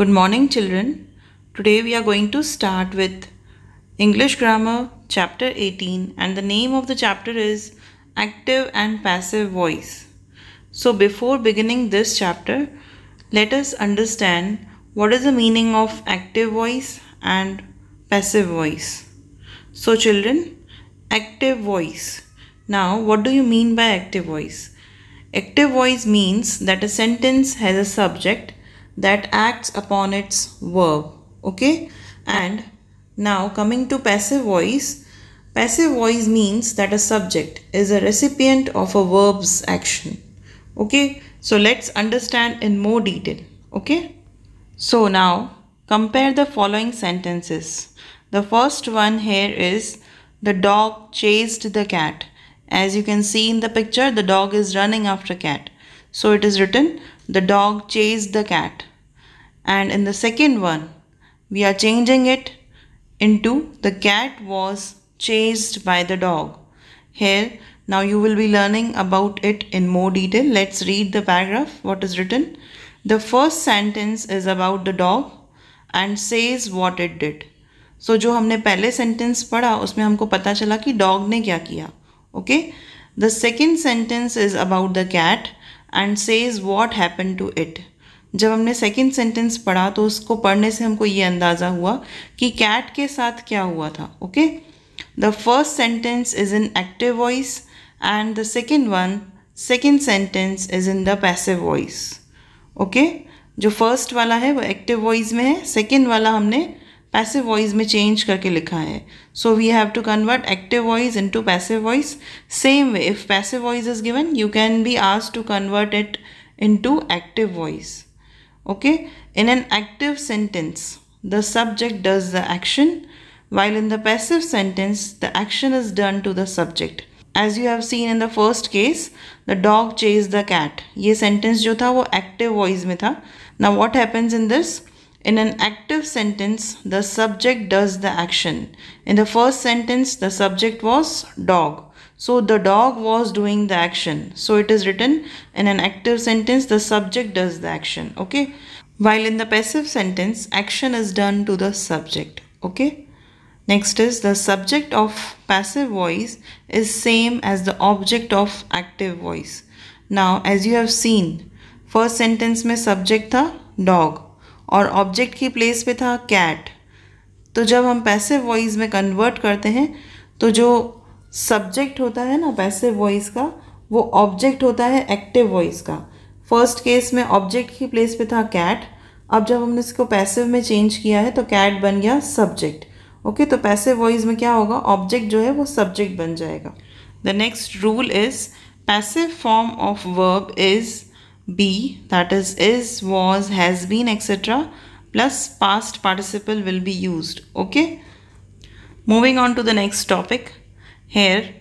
Good morning children. Today we are going to start with English Grammar chapter 18 and the name of the chapter is Active and Passive Voice. So before beginning this chapter, let us understand what is the meaning of active voice and passive voice. So children, active voice. Now what do you mean by active voice? Active voice means that a sentence has a subject that acts upon its verb. Okay. And now coming to passive voice. Passive voice means that a subject is a recipient of a verb's action. Okay. So let's understand in more detail. Okay. So now compare the following sentences. The first one here is the dog chased the cat. As you can see in the picture, the dog is running after cat. So it is written the dog chased the cat. And in the second one, we are changing it into the cat was chased by the dog. Here, now you will be learning about it in more detail. Let's read the paragraph, what is written. The first sentence is about the dog and says what it did. so, जो हमने पहले sentence पढ़ा उसमें हमको पता चला कि dog ने क्या किया okay the second sentence is about the cat and says what happen to it जब हमने सेकेंड सेंटेंस पढ़ा तो उसको पढ़ने से हमको ये अंदाज़ा हुआ कि कैट के साथ क्या हुआ था okay the first sentence is in active voice and the second one second sentence is in the passive voice okay जो फर्स्ट वाला है वो एक्टिव वॉइस में है सेकेंड वाला हमने पैसिव वॉइस में चेंज करके लिखा है so we have to convert active voice into passive voice same way if passive voice is given you can be आज to convert it into active voice okay in an active sentence the subject does the action while in the passive sentence the action is done to the subject as you have seen in the first case the dog chase the cat ये sentence जो था वो active voice में था ना what happens in this In an active sentence, the subject does the action. In the first sentence, the subject was dog. So the dog was doing the action. So it is written in an active sentence, the subject does the action. Okay. While in the passive sentence, action is done to the subject. Okay. Next is the subject of passive voice is same as the object of active voice. Now as you have seen, first sentence में subject tha dog. और object की place पे था cat तो जब हम passive voice में convert करते हैं तो जो सब्जेक्ट होता है ना पैसिव वॉइस का वो ऑब्जेक्ट होता है एक्टिव वॉइस का फर्स्ट केस में ऑब्जेक्ट की प्लेस पे था कैट अब जब हमने इसको पैसिव में चेंज किया है तो कैट बन गया सब्जेक्ट ओके okay, तो पैसिव वॉइस में क्या होगा ऑब्जेक्ट जो है वो सब्जेक्ट बन जाएगा the next rule is passive form of verb is B that is is was has been etc plus past participle will be used okay moving on to the next topic here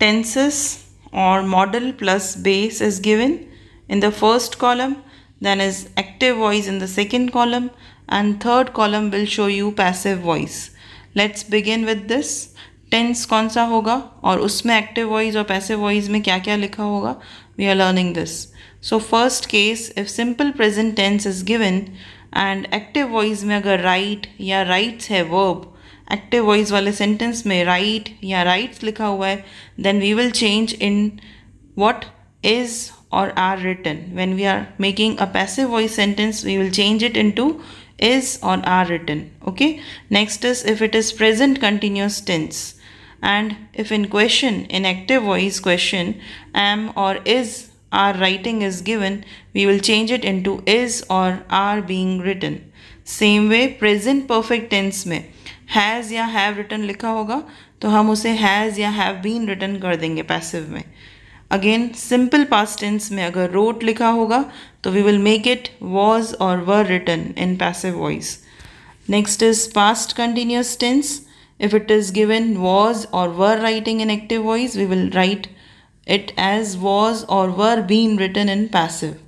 tenses or model plus base is given in the first column then is active voice in the second column and third column will show you passive voice let's begin with this tense कौन सा होगा और उसमें active voice और पैसे voice में क्या क्या लिखा होगा we are learning this so first case if simple present tense is given and active voice में अगर राइट right या राइट्स है वर्ब एक्टिव वॉइस वाले सेंटेंस में राइट right या राइट्स लिखा हुआ है then we will change in what is or are written when we are making a a voice sentence we will change it into is or are written. Okay. Next is if it is present continuous tense. and if in question in active voice question am or is our writing is given we will change it into is or are being written same way present perfect tense mein has ya have written likha hoga to hum use has ya have been written kar denge passive mein again simple past tense mein agar wrote likha hoga to we will make it was or were written in passive voice next is past continuous tense if it is given was or were writing in active voice, we will write it as was or were being written in passive.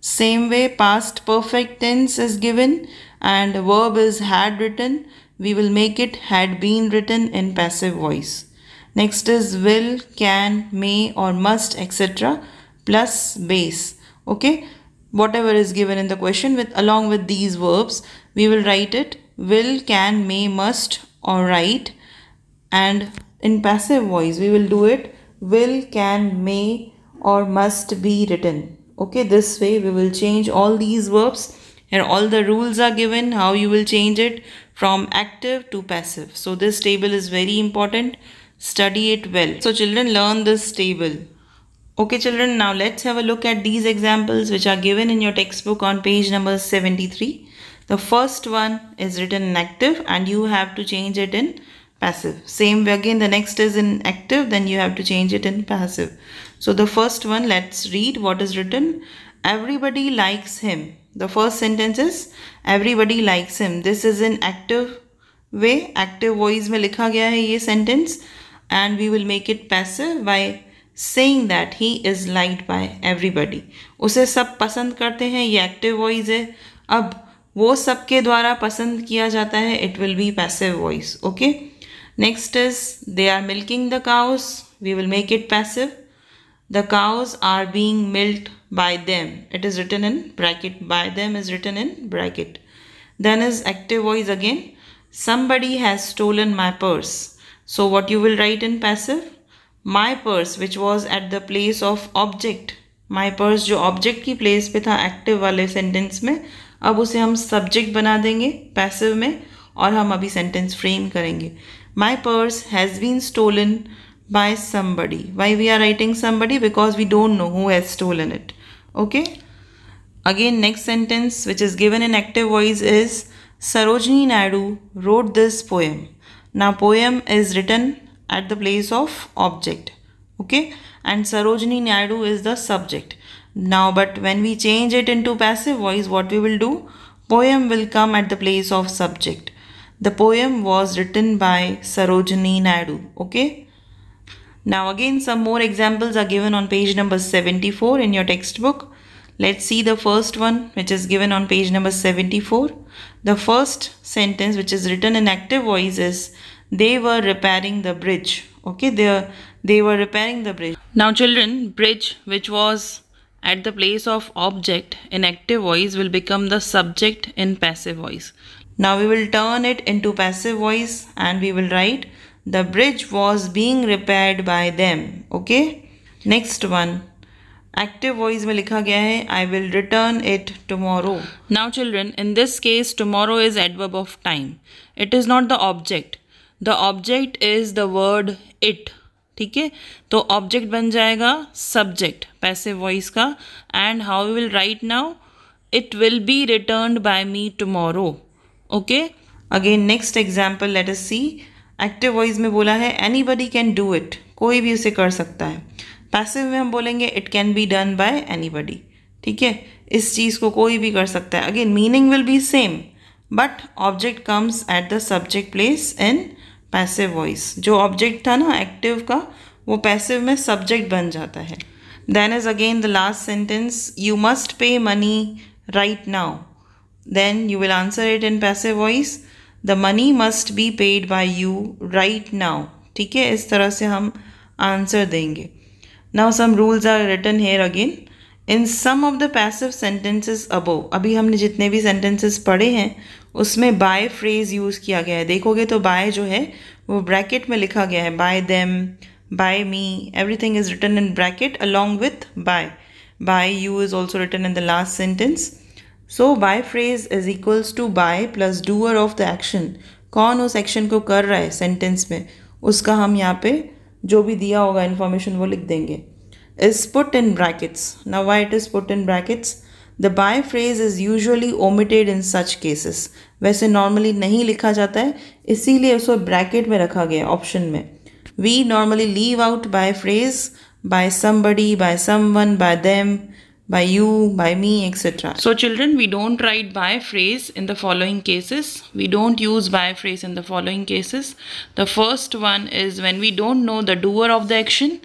Same way, past perfect tense is given and verb is had written, we will make it had been written in passive voice. Next is will, can, may or must etc. plus base. Okay, whatever is given in the question with along with these verbs, we will write it will, can, may, must alright and in passive voice we will do it will can may or must be written okay this way we will change all these verbs and all the rules are given how you will change it from active to passive so this table is very important study it well so children learn this table okay children now let's have a look at these examples which are given in your textbook on page number 73 the first one is written in active and you have to change it in passive. Same way again the next is in active then you have to change it in passive. So the first one let's read what is written. Everybody likes him. The first sentence is everybody likes him. This is in active way. Active voice में लिखा गया है ये sentence and we will make it passive by saying that he is liked by everybody. उसे सब पसंद करते हैं ये active voice है. अब वो सबके द्वारा पसंद किया जाता है it will be passive voice okay next is they are milking the cows we will make it passive the cows are being milked by them it is written in bracket by them is written in bracket then is active voice again somebody has stolen my purse so what you will write in passive my purse which was at the place of object my purse जो object की place पे था active वाले sentence में अब उसे हम subject बना देंगे पैसिव में और हम अभी सेंटेंस फ्रेम करेंगे my purse has been stolen by somebody why we are writing somebody because we don't know who has stolen it okay again next sentence which is given in active voice is Sarojini Naidu wrote this poem ना poem is written at the place of object okay and Sarojini Naidu is the subject Now, but when we change it into passive voice, what we will do? Poem will come at the place of subject. The poem was written by Sarojini Naidu. Okay. Now again some more examples are given on page number 74 in your textbook. Let's see the first one which is given on page number 74. The first sentence which is written in active voice is they were repairing the bridge. Okay, they, they were repairing the bridge. Now children, bridge which was at the place of object, in active voice will become the subject in passive voice. Now we will turn it into passive voice and we will write the bridge was being repaired by them. Okay. Next one. active voice में लिखा गया है I will return it tomorrow now children in this case tomorrow is adverb of time it is The object The the object is ठीक है तो object बन जाएगा subject passive voice का and how you will write now it will be return by me tomorrow okay again next example let's see active voice में बोला है anybody can do it कोई भी उसे कर सकता है पैसिव में हम बोलेंगे it can be done by anybody ठीक है इस चीज़ को कोई भी कर सकता है again meaning will be same but object comes at the subject place in passive voice जो ऑब्जेक्ट था ना एक्टिव का वो पैसिव में सब्जेक्ट बन जाता है then is again the last sentence you must pay money right now then you will answer it in passive voice the money must be paid by you right now ठीक है इस तरह से हम आंसर देंगे now some rules are written here again in some of the passive sentences above अभी हमने जितने भी सेंटेंसेस पढ़े हैं उसमें बाय फ्रेज यूज़ किया गया है देखोगे तो बाय जो है वो ब्रैकेट में लिखा गया है by them by me everything is written in bracket along with by by you is also written in the last sentence so by phrase is equals to by plus doer of the action कौन उस action को कर रहा है sentence में उसका हम यहाँ पे जो भी दिया होगा इन्फॉर्मेशन वो लिख देंगे is put in brackets. Now why it is put in brackets? The by phrase is usually omitted in such cases. वैसे normally नहीं लिखा जाता है इसीलिए उसको bracket में रखा गया option में We normally leave out by phrase by somebody, by someone, by them, by you, by me, etc. So, children, we don't write by phrase in the following cases. We don't use by phrase in the following cases. The first one is when we don't know the doer of the action.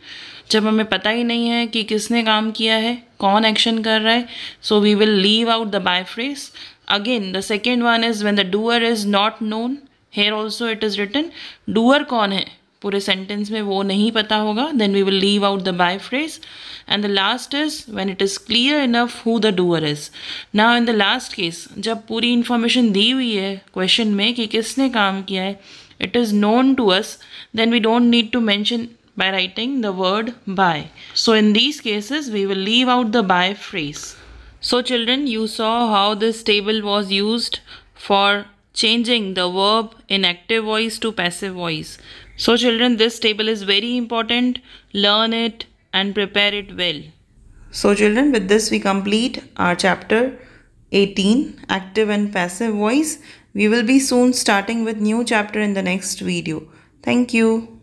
जब हमें पता ही नहीं है कि किसने काम किया है कौन एक्शन कर रहा है so we will leave out the by phrase again the second one is when the doer is not known here also it is written doer कौन है पूरे सेंटेंस में वो नहीं पता होगा then we will leave out the by phrase and the last is when it is clear enough who the doer is now in the last case जब पूरी इन्फॉर्मेशन दी हुई है क्वेश्चन में कि किसने काम किया है it is known to us then we don't need to mention by writing the word by. So in these cases, we will leave out the by phrase. So children, you saw how this table was used for changing the verb in active voice to passive voice. So children, this table is very important. Learn it and prepare it well. So children, with this we complete our chapter 18, Active and Passive Voice. We will be soon starting with new chapter in the next video. Thank you.